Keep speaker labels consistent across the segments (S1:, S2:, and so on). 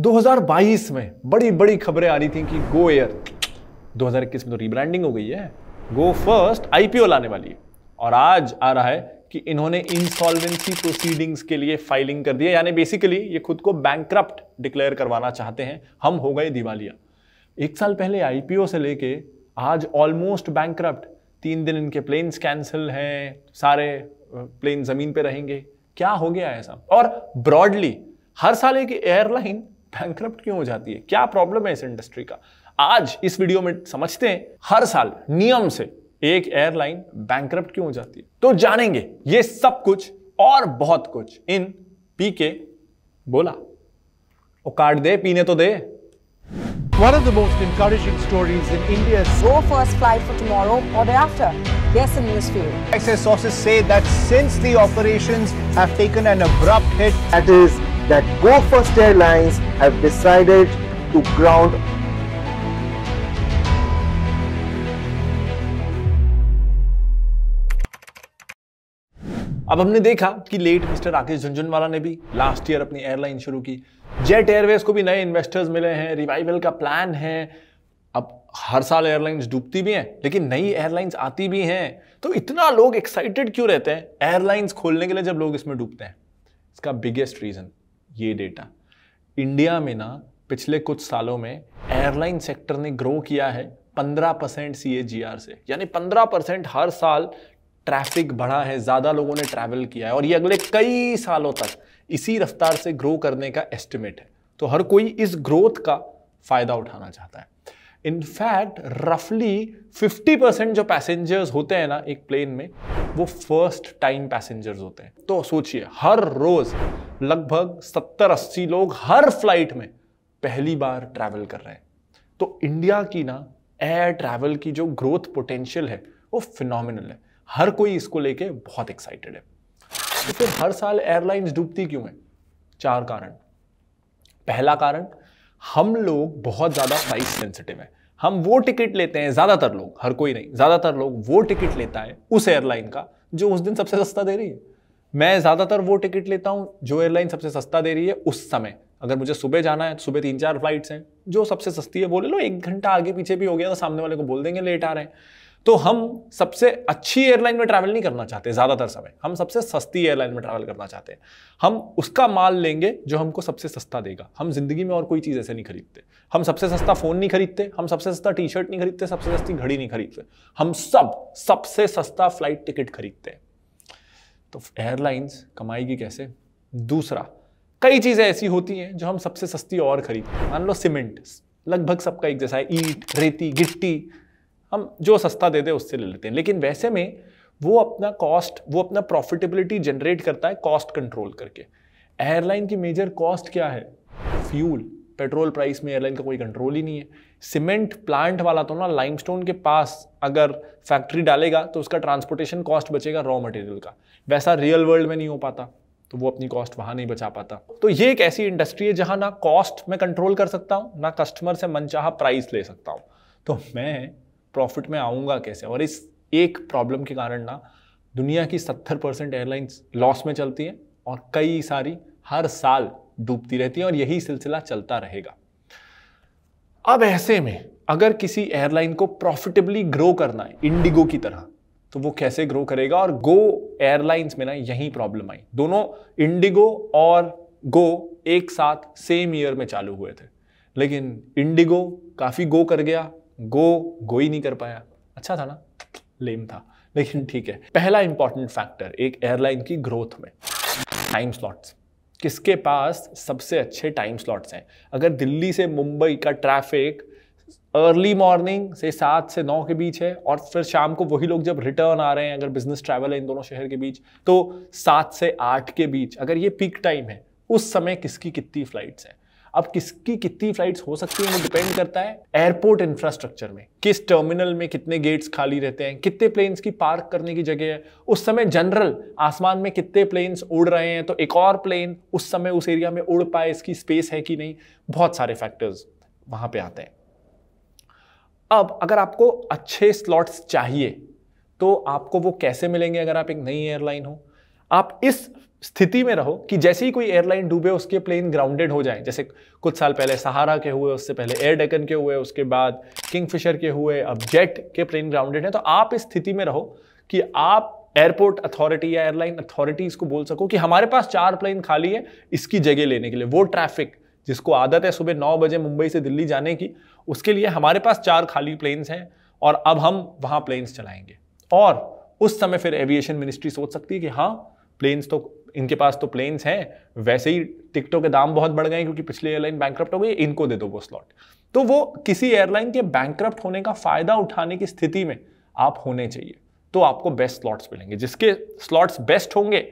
S1: 2022 में बड़ी बड़ी खबरें आ रही थी कि गो एयर 2021 में तो रीब्रांडिंग हो गई है गो फर्स्ट आईपीओ लाने वाली है और आज आ रहा है कि इन्होंने इंसॉल्वेंसी प्रोसीडिंग्स के लिए फाइलिंग कर दिया यानी बेसिकली ये खुद को बैंक्रप्ट डिक्लेयर करवाना चाहते हैं हम हो गए दिवालिया एक साल पहले आईपीओ से लेके आज ऑलमोस्ट बैंक तीन दिन इनके प्लेन्स कैंसिल हैं सारे प्लेन ज़मीन पे रहेंगे क्या हो गया ऐसा और ब्रॉडली हर साल एक एयरलाइन बैंक्रप्ट क्यों हो जाती है क्या प्रॉब्लम है इस इंडस्ट्री का आज इस वीडियो में समझते हैं हर साल नियम से एक एयरलाइन बैंक्रप्ट क्यों हो जाती है तो जानेंगे ये सब कुछ और बहुत कुछ इन पी के बोला वो कार्ड दे पीने तो दे One of the most encouraging stories in India. go first flight for tomorrow or day after. Yes, in newsfield. Access sources say that since the operations have taken an abrupt hit, that is that Go First Airlines have decided to ground अब हमने देखा कि late mister Rakesh Jhunjhunwala ने भी last year अपनी airline शुरू की jet Airways को भी नए इन्वेस्टर्स मिले हैं रिवाइवल का प्लान है अब हर साल एयरलाइंस डूबती भी हैं लेकिन नई एयरलाइंस आती भी हैं तो इतना लोग एक्साइटेड क्यों रहते हैं एयरलाइंस खोलने के लिए जब लोग इसमें डूबते हैं इसका बिगेस्ट रीज़न ये डेटा इंडिया में ना पिछले कुछ सालों में एयरलाइन सेक्टर ने ग्रो किया है 15 percent C A ji are से यानी 15 परसेंट हर साल ट्रैफिक बढ़ा है ज़्यादा लोगों ने ट्रैवल किया है और ये अगले कई सालों तक इसी रफ्तार से ग्रो करने का एस्टिमेट है तो हर कोई इस ग्रोथ का फ़ायदा उठाना चाहता है इनफैक्ट रफली 50 परसेंट जो पैसेंजर्स होते हैं ना एक प्लेन में वो फर्स्ट टाइम पैसेंजर्स होते हैं तो सोचिए हर रोज लगभग 70-80 लोग हर फ्लाइट में पहली बार ट्रैवल कर रहे हैं तो इंडिया की ना एयर ट्रैवल की जो ग्रोथ पोटेंशियल है वो फिनोमिनल है हर कोई इसको लेके बहुत एक्साइटेड है तो फिर हर साल एयरलाइंस डूबती क्यों है चार कारण पहला कारण हम लोग बहुत ज़्यादा प्राइस सेंसिटिव हैं हम वो टिकट लेते हैं ज़्यादातर लोग हर कोई नहीं ज़्यादातर लोग वो टिकट लेता है उस एयरलाइन का जो उस दिन सबसे सस्ता दे रही है मैं ज़्यादातर वो टिकट लेता हूँ जो एयरलाइन सबसे सस्ता दे रही है उस समय अगर मुझे सुबह जाना है तो सुबह तीन चार फ्लाइट्स हैं जो सबसे सस्ती है बोले लो एक घंटा आगे पीछे भी हो गया तो सामने वाले को बोल देंगे लेट आ रहे हैं तो हम सबसे अच्छी एयरलाइन में ट्रैवल नहीं करना चाहते ज़्यादातर समय हम सबसे सस्ती एयरलाइन में ट्रैवल करना चाहते हैं हम उसका माल लेंगे जो हमको सबसे सस्ता देगा हम ज़िंदगी में और कोई चीज़ ऐसे नहीं खरीदते हम सबसे सस्ता फ़ोन नहीं खरीदते हम सबसे सस्ता टी शर्ट नहीं खरीदते सबसे सस्ती घड़ी नहीं खरीदते हम सब सबसे सस्ता फ्लाइट टिकट खरीदते हैं तो एयरलाइंस कमाएगी कैसे दूसरा कई चीज़ें ऐसी होती हैं जो हम सबसे सस्ती और खरीदते हैं मान लो सीमेंट लगभग सबका एक जैसा है ईट रेती गिट्टी हम जो सस्ता दे दे उससे ले लेते हैं लेकिन वैसे में वो अपना कॉस्ट वो अपना प्रॉफिटेबिलिटी जनरेट करता है कॉस्ट कंट्रोल करके एयरलाइन की मेजर कॉस्ट क्या है फ्यूल पेट्रोल प्राइस में एयरलाइन का कोई कंट्रोल ही नहीं है सीमेंट प्लांट वाला तो ना लाइमस्टोन के पास अगर फैक्ट्री डालेगा तो उसका ट्रांसपोर्टेशन कॉस्ट बचेगा रॉ मटेरियल का वैसा रियल वर्ल्ड में नहीं हो पाता तो वो अपनी कॉस्ट वहाँ नहीं बचा पाता तो ये एक ऐसी इंडस्ट्री है जहाँ ना कॉस्ट मैं कंट्रोल कर सकता हूँ ना कस्टमर से मनचाहा प्राइस ले सकता हूँ तो मैं प्रॉफिट में आऊँगा कैसे और इस एक प्रॉब्लम के कारण ना दुनिया की सत्तर परसेंट एयरलाइंस लॉस में चलती है और कई सारी हर साल डूबती रहती है और यही सिलसिला चलता रहेगा अब ऐसे में अगर किसी एयरलाइन को प्रॉफिटेबली ग्रो करना है इंडिगो की तरह तो वो कैसे ग्रो करेगा और गो एयरलाइंस में ना यही प्रॉब्लम आई दोनों इंडिगो और गो एक साथ सेम ईयर में चालू हुए थे लेकिन इंडिगो काफ़ी गो कर गया गो गो ही नहीं कर पाया अच्छा था ना लेम था लेकिन ठीक है पहला इंपॉर्टेंट फैक्टर एक एयरलाइन की ग्रोथ में टाइम स्लॉट्स किसके पास सबसे अच्छे टाइम स्लॉट्स हैं अगर दिल्ली से मुंबई का ट्रैफिक अर्ली मॉर्निंग से सात से नौ के बीच है और फिर शाम को वही लोग जब रिटर्न आ रहे हैं अगर बिजनेस ट्रैवल है इन दोनों शहर के बीच तो सात से आठ के बीच अगर ये पीक टाइम है उस समय किसकी कितनी फ्लाइट्स हैं अब किसकी कितनी फ्लाइट्स हो सकती है वो डिपेंड करता है एयरपोर्ट इंफ्रास्ट्रक्चर में किस टर्मिनल में कितने गेट्स खाली रहते हैं कितने प्लेन्स की पार्क करने की जगह है उस समय जनरल आसमान में कितने प्लेन्स उड़ रहे हैं तो एक और प्लेन उस समय उस एरिया में उड़ पाए इसकी स्पेस है कि नहीं बहुत सारे फैक्टर्स वहां पर आते हैं अब अगर आपको अच्छे स्लॉट्स चाहिए तो आपको वो कैसे मिलेंगे अगर आप एक नई एयरलाइन हो आप इस स्थिति में रहो कि जैसे ही कोई एयरलाइन डूबे उसके प्लेन ग्राउंडेड हो जाए जैसे कुछ साल पहले सहारा के हुए उससे पहले एयर डेकन के हुए उसके बाद किंगफिशर के हुए अब जेट के प्लेन ग्राउंडेड हैं तो आप इस स्थिति में रहो कि आप एयरपोर्ट अथॉरिटी या एयरलाइन अथॉरिटीज को बोल सको कि हमारे पास चार प्लेन खाली है इसकी जगह लेने के लिए वो ट्रैफिक जिसको आदत है सुबह नौ बजे मुंबई से दिल्ली जाने की उसके लिए हमारे पास चार खाली प्लेन्स हैं और अब हम वहाँ प्लेन्स चलाएंगे और उस समय फिर एविएशन मिनिस्ट्री सोच सकती है कि हाँ प्लेन्स तो इनके पास तो प्लेन्स हैं वैसे ही टिकटों के दाम बहुत बढ़ गए क्योंकि पिछली एयरलाइन बैंक हो गई इनको दे दो वो स्लॉट तो वो किसी एयरलाइन के बैंक होने का फ़ायदा उठाने की स्थिति में आप होने चाहिए तो आपको बेस्ट स्लॉट्स मिलेंगे जिसके स्लॉट्स बेस्ट होंगे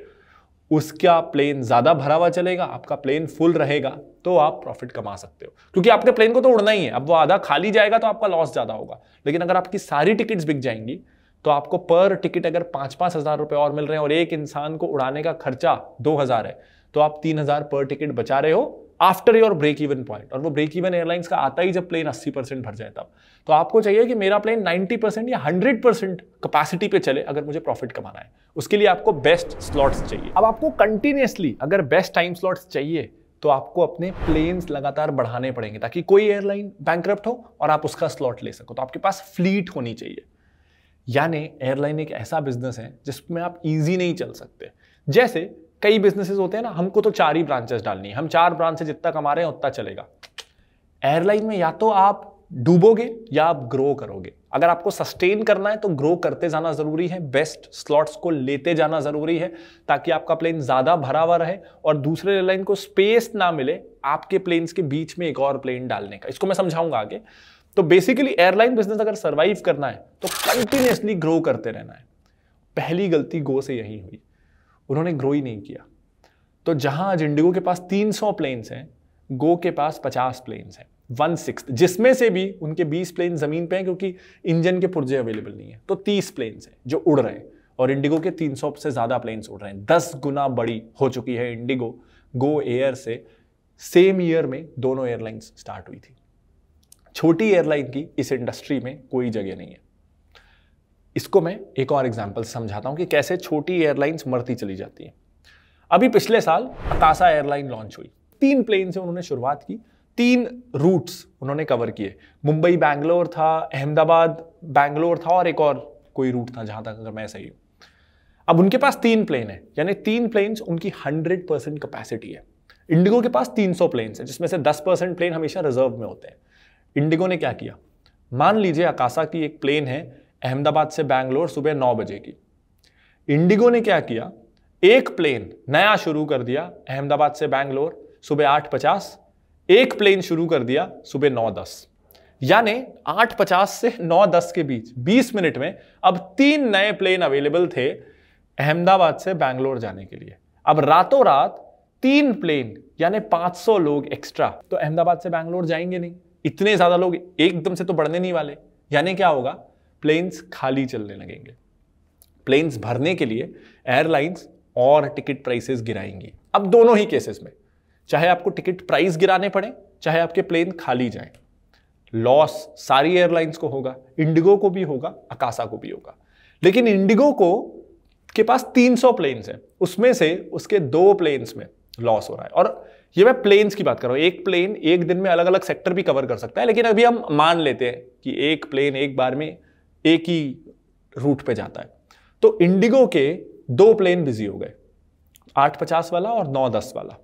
S1: उसका प्लेन ज़्यादा भरा हुआ चलेगा आपका प्लेन फुल रहेगा तो आप प्रॉफिट कमा सकते हो क्योंकि आपके प्लेन को तो उड़ना ही है अब वो आधा खाली जाएगा तो आपका लॉस ज़्यादा होगा लेकिन अगर आपकी सारी टिकट्स बिक जाएंगी तो आपको पर टिकट अगर पाँच पाँच हज़ार रुपये और मिल रहे हैं और एक इंसान को उड़ाने का खर्चा दो हज़ार है तो आप तीन हज़ार पर टिकट बचा रहे हो after your break even point और वो ब्रेक इवन एयरलाइंस का आता ही जब प्लेन 80 परसेंट भर जाए तब तो आपको चाहिए कि मेरा प्लेन 90 परसेंट या 100 परसेंट कैपेसिटी पे चले अगर मुझे प्रॉफिट कमाना है उसके लिए आपको बेस्ट स्लॉट्स चाहिए अब आपको कंटिन्यूसली अगर बेस्ट टाइम स्लॉट्स चाहिए तो आपको अपने प्लेन्स लगातार बढ़ाने पड़ेंगे ताकि कोई एयरलाइन बैंक हो और आप उसका स्लॉट ले सको तो आपके पास फ्लीट होनी चाहिए यानी एयरलाइन एक ऐसा बिजनेस है जिसमें आप ईजी नहीं चल सकते जैसे कई बिजनेसेस होते हैं ना हमको तो चार ही ब्रांचेस डालनी है हम चार ब्रांचेस जितना कमा रहे हैं उतना चलेगा एयरलाइन में या तो आप डूबोगे या आप ग्रो करोगे अगर आपको सस्टेन करना है तो ग्रो करते जाना जरूरी है बेस्ट स्लॉट्स को लेते जाना जरूरी है ताकि आपका प्लेन ज़्यादा भरा हुआ रहे और दूसरे एयरलाइन को स्पेस ना मिले आपके प्लेन्स के बीच में एक और प्लेन डालने का इसको मैं समझाऊंगा आगे तो बेसिकली एयरलाइन बिजनेस अगर सर्वाइव करना है तो कंटिन्यूसली ग्रो करते रहना है पहली गलती गो से यही हुई उन्होंने ग्रो ही नहीं किया तो जहां आज इंडिगो के पास 300 प्लेन्स हैं गो के पास 50 प्लेन्स हैं वन सिक्स जिसमें से भी उनके 20 प्लेन जमीन पे हैं क्योंकि इंजन के पुर्जे अवेलेबल नहीं है तो 30 प्लेन्स हैं जो उड़ रहे हैं और इंडिगो के 300 से ज़्यादा प्लेन्स उड़ रहे हैं दस गुना बड़ी हो चुकी है इंडिगो गो एयर से सेम ईयर में दोनों एयरलाइंस स्टार्ट हुई थी छोटी एयरलाइन की इस इंडस्ट्री में कोई जगह नहीं है इसको मैं एक और एग्जाम्पल समझाता हूं कि कैसे छोटी एयरलाइंस मरती चली जाती हैं अभी पिछले साल अकाशा एयरलाइन लॉन्च हुई तीन प्लेन से उन्होंने शुरुआत की तीन रूट्स उन्होंने कवर किए मुंबई बैंगलोर था अहमदाबाद बैंगलोर था और एक और कोई रूट था जहां तक अगर मैं सही हूं अब उनके पास तीन प्लेन है यानी तीन प्लेन्स उनकी हंड्रेड परसेंट कैपेसिटी है इंडिगो के पास 300 प्लेन्स है जिसमें से 10 परसेंट प्लेन हमेशा रिजर्व में होते हैं इंडिगो ने क्या किया मान लीजिए अकाशा की एक प्लेन है अहमदाबाद से बैंगलोर सुबह नौ बजे की इंडिगो ने क्या किया एक प्लेन नया शुरू कर दिया अहमदाबाद से बैंगलोर सुबह आठ पचास एक प्लेन शुरू कर दिया सुबह नौ दस यानी आठ पचास से नौ दस के बीच बीस मिनट में अब तीन नए प्लेन अवेलेबल थे अहमदाबाद से बैंगलोर जाने के लिए अब रातों रात तीन प्लेन यानी 500 लोग एक्स्ट्रा तो अहमदाबाद से बैंगलोर जाएंगे नहीं इतने ज़्यादा लोग एकदम से तो बढ़ने नहीं वाले यानी क्या होगा प्लेन्स खाली चलने लगेंगे प्लेन्स भरने के लिए एयरलाइंस और टिकट प्राइसेस गिराएंगी अब दोनों ही केसेस में चाहे आपको टिकट प्राइस गिराने पड़े चाहे आपके प्लेन खाली जाए लॉस सारी एयरलाइंस को होगा इंडिगो को भी होगा अकासा को भी होगा लेकिन इंडिगो को के पास 300 प्लेन्स हैं उसमें से उसके दो प्लेन्स में लॉस हो रहा है और ये मैं प्लेन्स की बात कर रहा हूँ एक प्लेन एक दिन में अलग अलग सेक्टर भी कवर कर सकता है लेकिन अभी हम मान लेते हैं कि एक प्लेन एक बार में एक ही रूट पे जाता है तो इंडिगो के दो प्लेन बिजी हो गए आठ पचास वाला और नौ दस वाला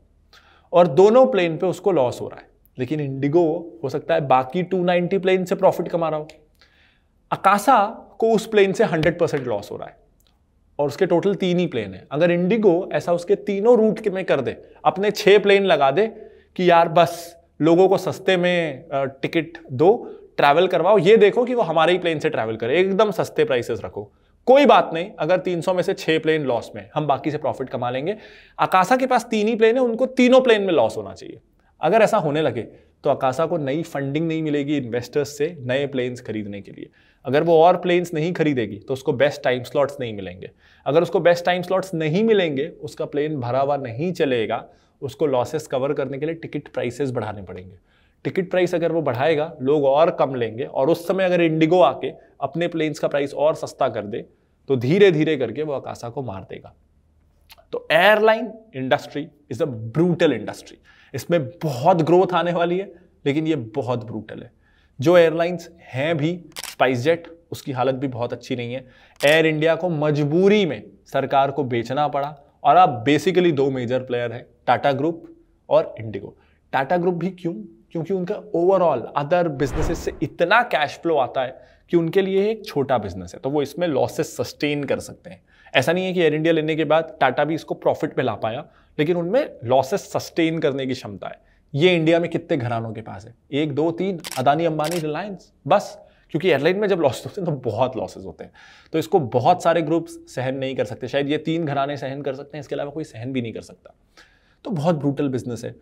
S1: और दोनों प्लेन पे उसको लॉस हो रहा है लेकिन इंडिगो हो सकता है बाकी टू नाइनटी प्लेन से प्रॉफिट कमा रहा हो अकासा को उस प्लेन से हंड्रेड परसेंट लॉस हो रहा है और उसके टोटल तीन ही प्लेन है अगर इंडिगो ऐसा उसके तीनों रूट के में कर दे अपने छः प्लेन लगा दे कि यार बस लोगों को सस्ते में टिकट दो ट्रैवल करवाओ ये देखो कि वो हमारे ही प्लेन से ट्रैवल करे एकदम सस्ते प्राइसेस रखो कोई बात नहीं अगर 300 में से छः प्लेन लॉस में हम बाकी से प्रॉफिट कमा लेंगे आकाशा के पास तीन ही प्लेन है उनको तीनों प्लेन में लॉस होना चाहिए अगर ऐसा होने लगे तो अकासा को नई फंडिंग नहीं मिलेगी इन्वेस्टर्स से नए प्लेन्स खरीदने के लिए अगर वो और प्लेन्स नहीं खरीदेगी तो उसको बेस्ट टाइम स्लॉट्स नहीं मिलेंगे अगर उसको बेस्ट टाइम स्लॉट्स नहीं मिलेंगे उसका प्लेन भरा हुआ नहीं चलेगा उसको लॉसेस कवर करने के लिए टिकट प्राइसेस बढ़ाने पड़ेंगे टिकट प्राइस अगर वो बढ़ाएगा लोग और कम लेंगे और उस समय अगर इंडिगो आके अपने प्लेन्स का प्राइस और सस्ता कर दे तो धीरे धीरे करके वो अकाशा को मार देगा तो airline industry is a brutal industry इसमें बहुत ग्रोथ आने वाली है लेकिन ये बहुत ब्रूटल है जो एयरलाइंस हैं भी स्पाइस जेट उसकी हालत भी बहुत अच्छी नहीं है एयर इंडिया को मजबूरी में सरकार को बेचना पड़ा और आप बेसिकली दो मेजर प्लेयर हैं टाटा ग्रुप और इंडिगो टाटा ग्रुप भी क्यों क्योंकि उनका ओवरऑल अदर बिजनेसेस से इतना कैश फ्लो आता है कि उनके लिए एक छोटा बिजनेस है तो वो इसमें लॉसेस सस्टेन कर सकते हैं ऐसा नहीं है कि एयर इंडिया लेने के बाद टाटा भी इसको प्रॉफिट में ला पाया लेकिन उनमें लॉसेस सस्टेन करने की क्षमता है ये इंडिया में कितने घरानों के पास है एक दो तीन अदानी अंबानी रिलायंस बस क्योंकि एयरलाइन में जब लॉसेज होते हैं तो बहुत लॉसेज होते हैं तो इसको बहुत सारे ग्रुप्स सहन नहीं कर सकते शायद ये तीन घराने सहन कर सकते हैं इसके अलावा कोई सहन भी नहीं कर सकता तो बहुत ब्रूटल बिजनेस है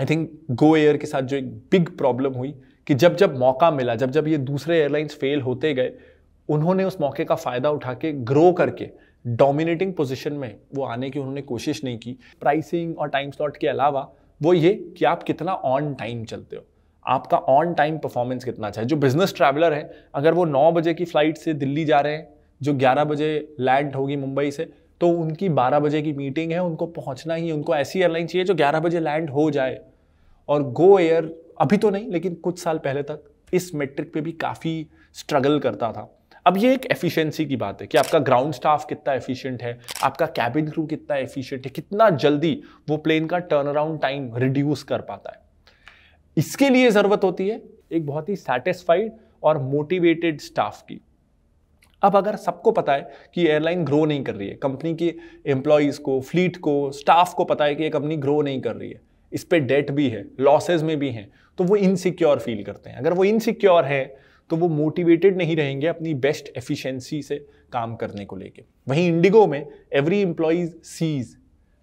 S1: आई थिंक गो एयर के साथ जो एक बिग प्रॉब्लम हुई कि जब जब मौका मिला जब जब ये दूसरे एयरलाइंस फेल होते गए उन्होंने उस मौके का फ़ायदा उठा के ग्रो करके डोमिनेटिंग पोजिशन में वो आने की उन्होंने कोशिश नहीं की प्राइसिंग और टाइम स्लॉट के अलावा वो ये कि आप कितना ऑन टाइम चलते हो आपका ऑन टाइम परफॉर्मेंस कितना अच्छा है जो बिजनेस ट्रैवलर है अगर वो नौ बजे की फ़्लाइट से दिल्ली जा रहे हैं जो ग्यारह बजे लैंड होगी मुंबई से तो उनकी बारह बजे की मीटिंग है उनको पहुंचना ही उनको ऐसी एयरलाइन चाहिए जो ग्यारह बजे लैंड हो जाए और गो एयर अभी तो नहीं लेकिन कुछ साल पहले तक इस मेट्रिक पे भी काफ़ी स्ट्रगल करता था अब ये एक एफिशिएंसी की बात है कि आपका ग्राउंड स्टाफ कितना एफिशिएंट है आपका कैबिन क्रू कितना एफिशिएंट है कितना जल्दी वो प्लेन का टर्न अराउंड टाइम रिड्यूस कर पाता है इसके लिए ज़रूरत होती है एक बहुत ही सेटिस्फाइड और मोटिवेटेड स्टाफ की अब अगर सबको पता है कि एयरलाइन ग्रो नहीं कर रही है कंपनी के एम्प्लॉयज़ को फ्लीट को स्टाफ को पता है कि ये कंपनी ग्रो नहीं कर रही है इस पर डेट भी है लॉसेज में भी हैं तो वो इनसिक्योर फील करते हैं अगर वो इनसिक्योर है तो वो मोटिवेटेड नहीं रहेंगे अपनी बेस्ट एफिशिएंसी से काम करने को लेके वहीं इंडिगो में एवरी एम्प्लॉयज सीज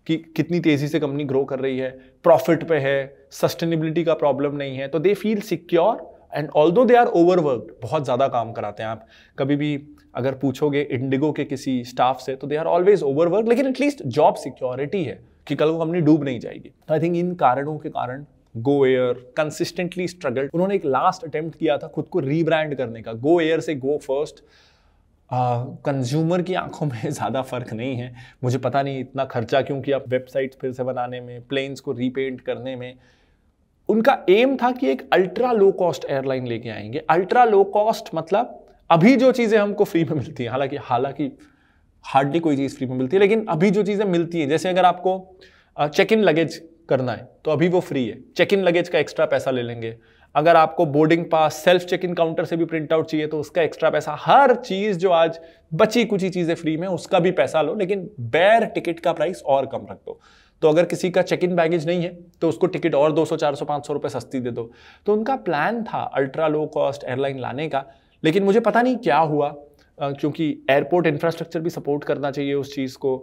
S1: कि कितनी तेज़ी से कंपनी ग्रो कर रही है प्रॉफिट पे है सस्टेनेबिलिटी का प्रॉब्लम नहीं है तो they feel secure and all though they are overworked बहुत ज़्यादा काम कराते हैं आप कभी भी अगर पूछोगे इंडिगो के किसी स्टाफ से तो दे आर ऑलवेज ओवरवर्क लेकिन एटलीस्ट जॉब सिक्योरिटी है कि कल वो कंपनी डूब नहीं जाएगी तो आई थिंक इन कारणों के कारण गो एयर कंसिस्टेंटली स्ट्रगल उन्होंने एक लास्ट अटेम्प्ट किया था खुद को रीब्रांड करने का गो एयर से गो फर्स्ट कंज्यूमर की आंखों में ज़्यादा फ़र्क नहीं है मुझे पता नहीं इतना खर्चा क्योंकि आप वेबसाइट फिर से बनाने में प्लेन्स को रीपेंट करने में उनका एम था कि एक अल्ट्रा लो कॉस्ट एयरलाइन लेके आएंगे अल्ट्रा लो कॉस्ट मतलब अभी जो चीज़ें हमको फ्री में मिलती हैं हालांकि हालांकि हार्डली कोई चीज़ फ्री में मिलती है लेकिन अभी जो चीज़ें मिलती हैं जैसे अगर आपको चेक इन लगेज करना है तो अभी वो फ्री है चेक इन लगेज का एक्स्ट्रा पैसा ले लेंगे अगर आपको boarding pass self check in counter से भी प्रिंट आउट चाहिए तो उसका एक्स्ट्रा पैसा हर चीज़ जो आज बची कुछ ही चीज़ें फ्री में उसका भी पैसा लो लेकिन बैर टिकट का प्राइस और कम रख दो तो अगर किसी का चेक इन बैगेज नहीं है तो उसको टिकट और 200, 400, 500 रुपए सस्ती दे दो तो उनका प्लान था अल्ट्रा लो कॉस्ट एयरलाइन लाने का लेकिन मुझे पता नहीं क्या हुआ क्योंकि एयरपोर्ट इंफ्रास्ट्रक्चर भी सपोर्ट करना चाहिए उस चीज़ को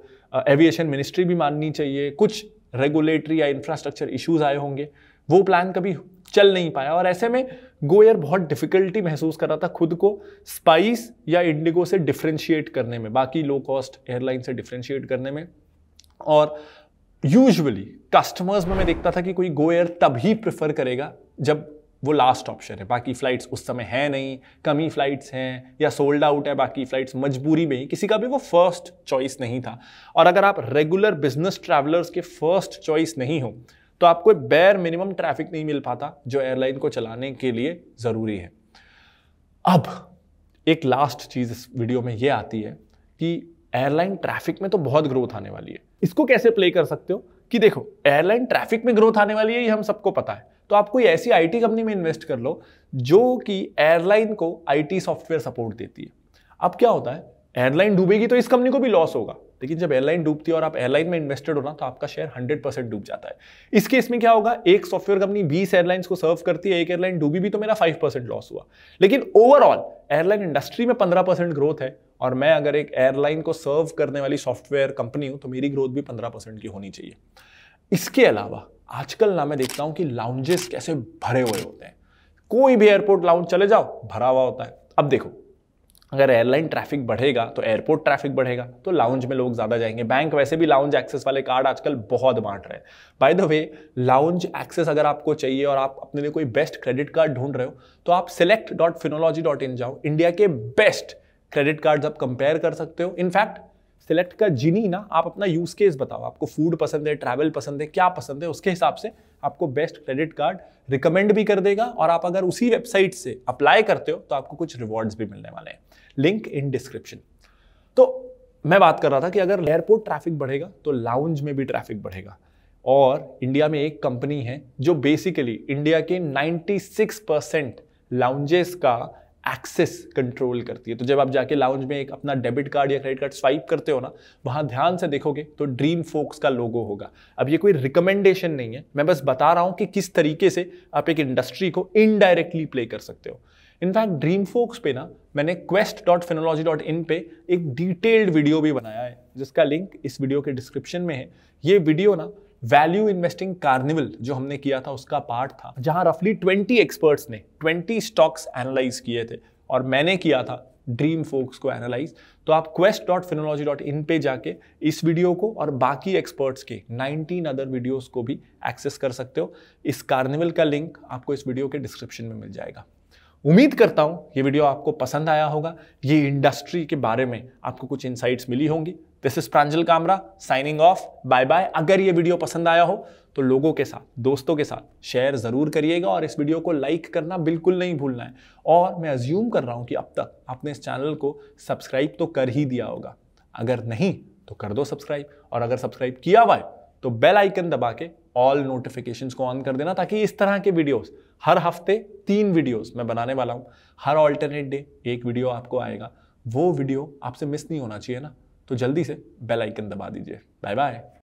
S1: एविएशन मिनिस्ट्री भी माननी चाहिए कुछ रेगुलेटरी या इंफ्रास्ट्रक्चर इश्यूज आए होंगे वो प्लान कभी चल नहीं पाया और ऐसे में गोयर बहुत डिफिकल्टी महसूस कर रहा था खुद को स्पाइस या इंडिगो से डिफ्रेंशिएट करने में बाकी लो कॉस्ट एयरलाइन से डिफ्रेंशिएट करने में और यूजुअली कस्टमर्स में मैं देखता था कि कोई गो एयर प्रेफर करेगा जब वो लास्ट ऑप्शन है बाकी फ़्लाइट्स उस समय है नहीं कमी फ़्लाइट्स हैं या सोल्ड आउट है बाकी फ़्लाइट्स मजबूरी में ही किसी का भी वो फर्स्ट चॉइस नहीं था और अगर आप रेगुलर बिजनेस ट्रैवलर्स के फर्स्ट चॉइस नहीं हो तो आपको बैर मिनिमम ट्रैफिक नहीं मिल पाता जो एयरलाइन को चलाने के लिए ज़रूरी है अब एक लास्ट चीज़ इस वीडियो में ये आती है कि एयरलाइन ट्रैफिक में तो बहुत ग्रोथ आने वाली है इसको कैसे प्ले कर सकते हो कि देखो एयरलाइन ट्रैफिक में ग्रोथ आने वाली है ये हम सबको पता है तो आप कोई ऐसी आईटी कंपनी में इन्वेस्ट कर लो जो कि एयरलाइन को आईटी सॉफ्टवेयर सपोर्ट देती है अब क्या होता है एयरलाइन डूबेगी तो इस कंपनी को भी लॉस होगा लेकिन जब एयरलाइन डूबती है और आप एयरलाइन में इन्वेस्टेड हो ना तो आपका शेयर 100 परसेंट डूब जाता है इस केस में क्या होगा एक सॉफ्टवेयर कंपनी 20 एयरलाइंस को सर्व करती है एक एयरलाइन डूबी भी तो मेरा 5 परसेंट लॉस हुआ लेकिन ओवरऑल एयरलाइन इंडस्ट्री में 15 परसेंट ग्रोथ है और मैं अगर एक एयरलाइन को सर्व करने वाली सॉफ्टवेयर कंपनी हूं तो मेरी ग्रोथ भी पंद्रह की होनी चाहिए इसके अलावा आजकल ना मैं देखता हूं कि लाउंजेस कैसे भरे हुए होते हैं कोई भी एयरपोर्ट लाउंज चले जाओ भरा हुआ होता है अब देखो अगर एयरलाइन ट्रैफिक बढ़ेगा तो एयरपोर्ट ट्रैफिक बढ़ेगा तो लाउंज में लोग ज़्यादा जाएंगे बैंक वैसे भी लाउंज एक्सेस वाले कार्ड आजकल बहुत बांट रहे हैं by the way lounge access अगर आपको चाहिए और आप अपने लिए कोई बेस्ट क्रेडिट कार्ड ढूंढ रहे हो तो आप select dot Finology dot in जाओ इंडिया के बेस्ट क्रेडिट कार्ड्स आप कंपेयर कर सकते हो इनफैक्ट सिलेक्ट कर जिनी ना आप अपना यूज केस बताओ आपको फूड पसंद है ट्रैवल पसंद है क्या पसंद है उसके हिसाब से आपको बेस्ट क्रेडिट कार्ड रिकमेंड भी कर देगा और आप अगर उसी वेबसाइट से अप्लाई करते हो तो आपको कुछ रिवॉर्ड्स भी मिलने वाले हैं लिंक इन डिस्क्रिप्शन तो मैं बात कर रहा था कि अगर एयरपोर्ट ट्रैफिक बढ़ेगा तो लाउंज में भी ट्रैफिक बढ़ेगा और इंडिया में एक कंपनी है जो बेसिकली इंडिया के 96 परसेंट लाउंजेस का एक्सेस कंट्रोल करती है तो जब आप जाके लाउंज में एक अपना डेबिट कार्ड या क्रेडिट कार्ड स्वाइप करते हो ना वहाँ ध्यान से देखोगे तो ड्रीम फोक्स का लोगो होगा अब ये कोई रिकमेंडेशन नहीं है मैं बस बता रहा हूँ कि किस तरीके से आप एक इंडस्ट्री को इनडायरेक्टली प्ले कर सकते हो इनफैक्ट ड्रीम फोक्स पे ना मैंने quest dot Finology dot in पे एक डिटेल्ड वीडियो भी बनाया है जिसका लिंक इस वीडियो के डिस्क्रिप्शन में है ये वीडियो ना वैल्यू इन्वेस्टिंग कार्निवल जो हमने किया था उसका पार्ट था जहां रफली ट्वेंटी एक्सपर्ट्स ने ट्वेंटी स्टॉक्स एनालाइज किए थे और मैंने किया था ड्रीम फोक्स को एनालाइज तो आप quest dot Finology dot in पे जाके इस वीडियो को और बाकी एक्सपर्ट्स के 19 अदर वीडियोस को भी एक्सेस कर सकते हो इस कार्निवल का लिंक आपको इस वीडियो के डिस्क्रिप्शन में मिल जाएगा उम्मीद करता हूँ ये वीडियो आपको पसंद आया होगा ये इंडस्ट्री के बारे में आपको कुछ इंसाइट्स मिली होंगी this is Pranjal Kamra signing off bye bye अगर ये वीडियो पसंद आया हो तो लोगों के साथ दोस्तों के साथ शेयर ज़रूर करिएगा और इस वीडियो को लाइक करना बिल्कुल नहीं भूलना है और मैं अज्यूम कर रहा हूँ कि अब तक आपने इस चैनल को सब्सक्राइब तो कर ही दिया होगा अगर नहीं तो कर दो सब्सक्राइब और अगर सब्सक्राइब किया हुआ है तो बेल आइकन दबा के ऑल नोटिफिकेशंस को ऑन कर देना ताकि इस तरह के वीडियोस हर हफ्ते तीन वीडियोस मैं बनाने वाला हूँ हर ऑल्टरनेट डे एक वीडियो आपको आएगा वो वीडियो आपसे मिस नहीं होना चाहिए ना तो जल्दी से बेल आइकन दबा दीजिए बाय बाय